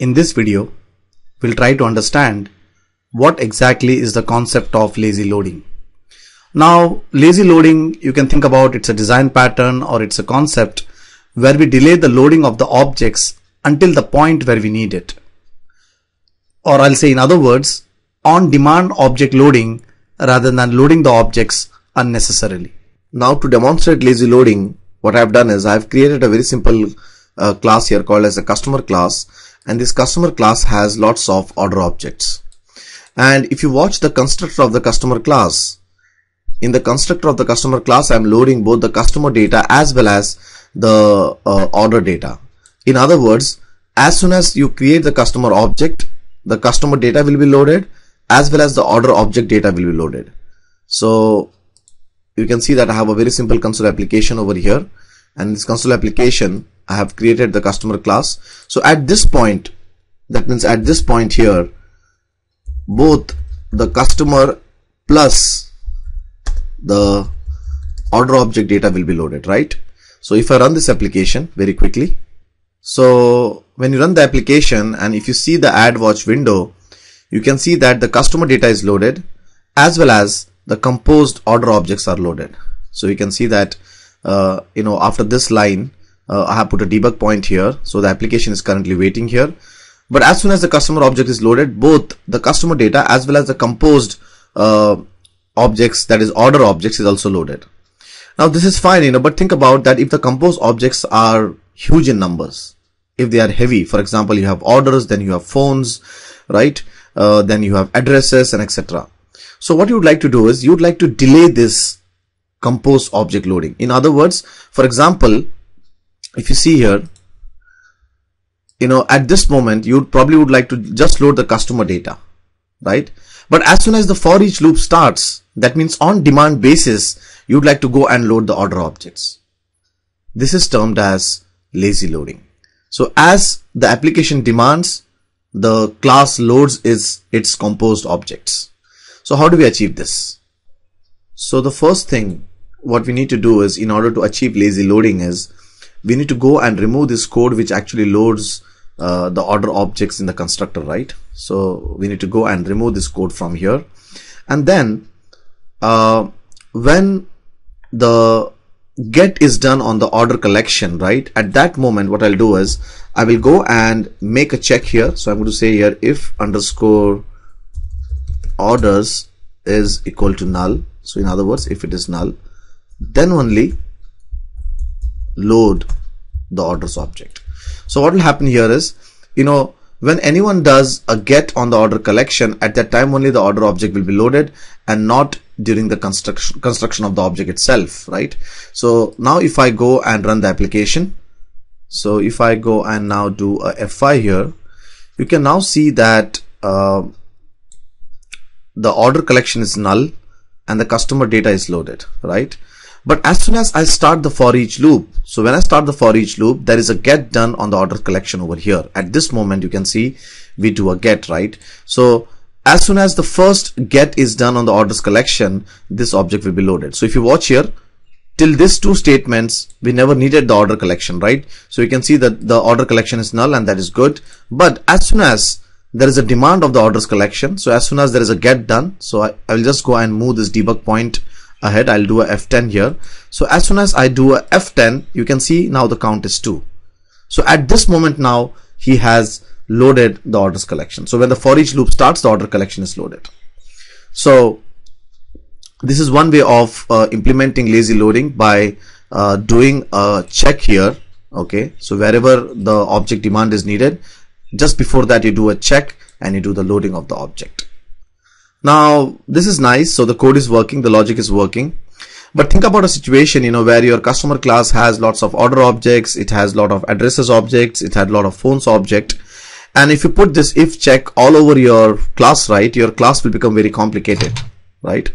In this video, we'll try to understand what exactly is the concept of lazy loading. Now, lazy loading, you can think about it's a design pattern or it's a concept where we delay the loading of the objects until the point where we need it. Or I'll say in other words, on-demand object loading rather than loading the objects unnecessarily. Now to demonstrate lazy loading, what I've done is I've created a very simple uh, class here called as a customer class and this customer class has lots of order objects. And if you watch the constructor of the customer class, in the constructor of the customer class, I'm loading both the customer data as well as the uh, order data. In other words, as soon as you create the customer object, the customer data will be loaded as well as the order object data will be loaded. So you can see that I have a very simple console application over here and this console application I have created the customer class. So at this point, that means at this point here, both the customer plus the order object data will be loaded, right? So if I run this application very quickly, so when you run the application and if you see the ad watch window, you can see that the customer data is loaded as well as the composed order objects are loaded. So you can see that, uh, you know, after this line, uh, I have put a debug point here so the application is currently waiting here but as soon as the customer object is loaded both the customer data as well as the composed uh, objects that is order objects is also loaded now this is fine you know but think about that if the composed objects are huge in numbers if they are heavy for example you have orders then you have phones right uh, then you have addresses and etc so what you would like to do is you would like to delay this composed object loading in other words for example if you see here you know at this moment you probably would like to just load the customer data right but as soon as the for each loop starts that means on demand basis you'd like to go and load the order objects this is termed as lazy loading so as the application demands the class loads is its composed objects so how do we achieve this so the first thing what we need to do is in order to achieve lazy loading is we need to go and remove this code which actually loads uh, the order objects in the constructor, right? So we need to go and remove this code from here. And then uh, when the get is done on the order collection, right? At that moment, what I'll do is I will go and make a check here. So I'm going to say here if underscore orders is equal to null. So in other words, if it is null, then only load the orders object. So what will happen here is, you know, when anyone does a get on the order collection, at that time only the order object will be loaded and not during the construction construction of the object itself, right? So now if I go and run the application, so if I go and now do a F5 here, you can now see that uh, the order collection is null and the customer data is loaded, right? But as soon as I start the for each loop, so when I start the for each loop, there is a get done on the order collection over here. At this moment, you can see we do a get, right? So as soon as the first get is done on the orders collection, this object will be loaded. So if you watch here, till these two statements, we never needed the order collection, right? So you can see that the order collection is null and that is good. But as soon as there is a demand of the orders collection, so as soon as there is a get done, so I, I will just go and move this debug point ahead I'll do a F10 here so as soon as I do a F10 you can see now the count is 2 so at this moment now he has loaded the orders collection so when the for each loop starts the order collection is loaded so this is one way of uh, implementing lazy loading by uh, doing a check here okay so wherever the object demand is needed just before that you do a check and you do the loading of the object now, this is nice. So the code is working, the logic is working. But think about a situation, you know, where your customer class has lots of order objects, it has lot of addresses objects, it had lot of phones object. And if you put this if check all over your class, right, your class will become very complicated, right?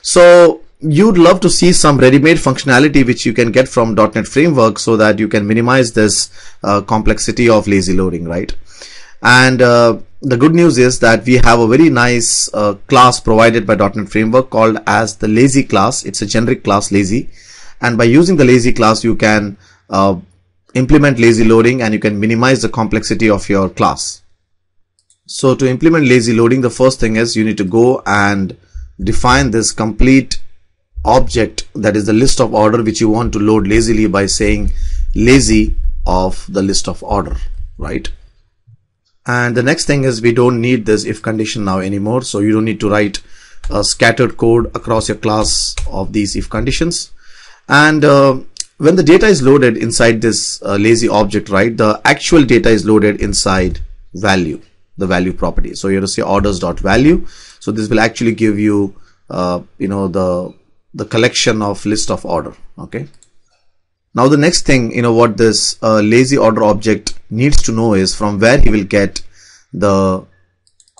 So you'd love to see some ready-made functionality which you can get from .NET Framework so that you can minimize this uh, complexity of lazy loading, right? And uh, the good news is that we have a very nice uh, class provided by .NET Framework called as the lazy class. It's a generic class lazy. And by using the lazy class, you can uh, implement lazy loading and you can minimize the complexity of your class. So to implement lazy loading, the first thing is you need to go and define this complete object that is the list of order which you want to load lazily by saying lazy of the list of order, right? And the next thing is we don't need this if condition now anymore. So you don't need to write a scattered code across your class of these if conditions. And uh, when the data is loaded inside this uh, lazy object, right, the actual data is loaded inside value, the value property. So you have to say orders dot value. So this will actually give you, uh, you know, the, the collection of list of order. Okay. Now the next thing, you know, what this uh, lazy order object needs to know is from where he will get the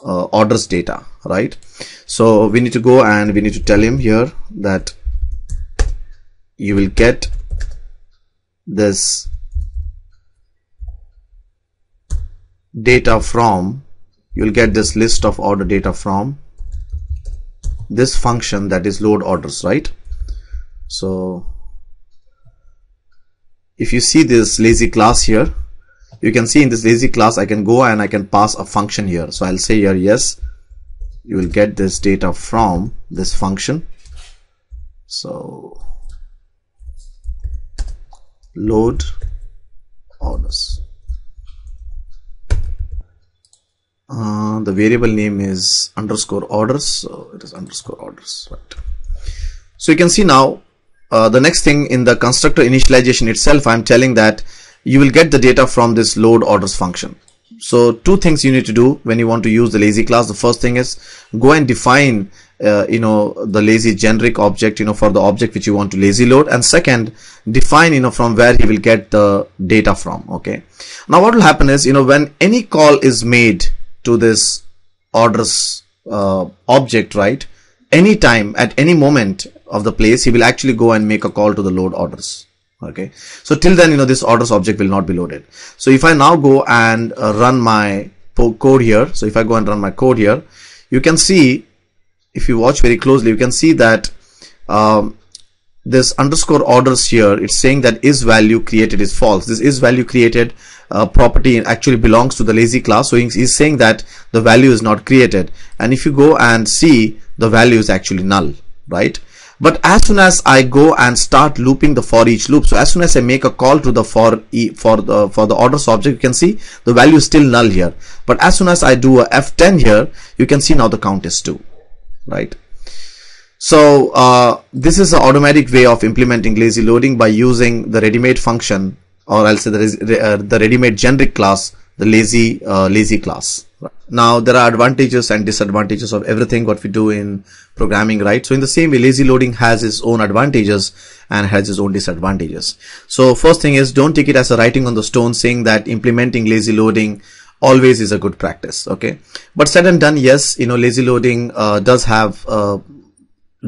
uh, orders data, right? So we need to go and we need to tell him here that you will get this data from, you'll get this list of order data from this function that is load orders, right? So if you see this lazy class here you can see in this lazy class I can go and I can pass a function here so I'll say here yes you will get this data from this function so load orders uh, the variable name is underscore orders so it is underscore orders right so you can see now uh, the next thing in the constructor initialization itself I'm telling that you will get the data from this load orders function so two things you need to do when you want to use the lazy class the first thing is go and define uh, you know the lazy generic object you know for the object which you want to lazy load and second define you know from where he will get the data from okay now what will happen is you know when any call is made to this orders uh, object right anytime at any moment of the place, he will actually go and make a call to the load orders. Okay. So till then, you know, this orders object will not be loaded. So if I now go and uh, run my code here. So if I go and run my code here, you can see, if you watch very closely, you can see that um, this underscore orders here, it's saying that is value created is false. This is value created uh, property actually belongs to the lazy class. So he's saying that the value is not created. And if you go and see, the value is actually null, right? But as soon as I go and start looping the for each loop, so as soon as I make a call to the for e, for the for the orders object, you can see the value is still null here. But as soon as I do a F10 here, you can see now the count is two, right? So uh, this is an automatic way of implementing lazy loading by using the ready-made function, or I'll say the, uh, the ready-made generic class, the lazy uh, lazy class. Now there are advantages and disadvantages of everything what we do in programming, right? So in the same way, lazy loading has its own advantages and has its own disadvantages. So first thing is don't take it as a writing on the stone saying that implementing lazy loading always is a good practice. Okay. But said and done, yes, you know, lazy loading uh, does have uh,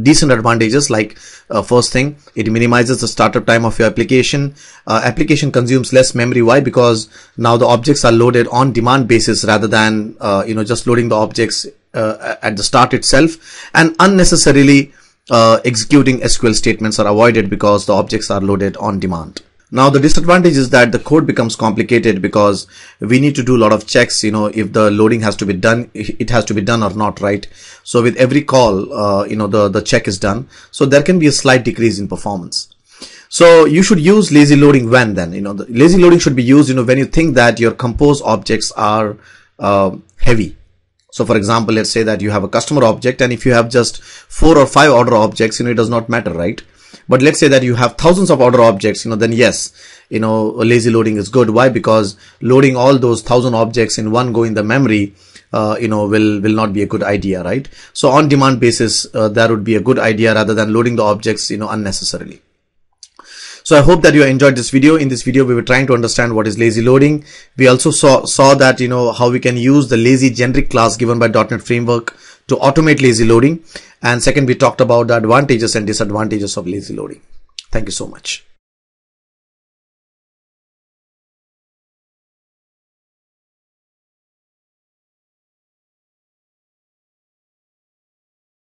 decent advantages like uh, first thing it minimizes the startup time of your application uh, application consumes less memory why because now the objects are loaded on demand basis rather than uh, you know just loading the objects uh, at the start itself and unnecessarily uh, executing sql statements are avoided because the objects are loaded on demand now the disadvantage is that the code becomes complicated because we need to do a lot of checks, you know, if the loading has to be done, it has to be done or not, right? So with every call, uh, you know, the, the check is done. So there can be a slight decrease in performance. So you should use lazy loading when then, you know, the lazy loading should be used, you know, when you think that your compose objects are uh, heavy. So for example, let's say that you have a customer object and if you have just four or five order objects, you know, it does not matter, right? But let's say that you have thousands of order objects, you know, then yes, you know, lazy loading is good. Why? Because loading all those thousand objects in one go in the memory, uh, you know, will, will not be a good idea, right? So on demand basis, uh, that would be a good idea rather than loading the objects, you know, unnecessarily. So I hope that you enjoyed this video. In this video, we were trying to understand what is lazy loading. We also saw, saw that, you know, how we can use the lazy generic class given by .NET framework to automate lazy loading. And second, we talked about the advantages and disadvantages of lazy loading. Thank you so much.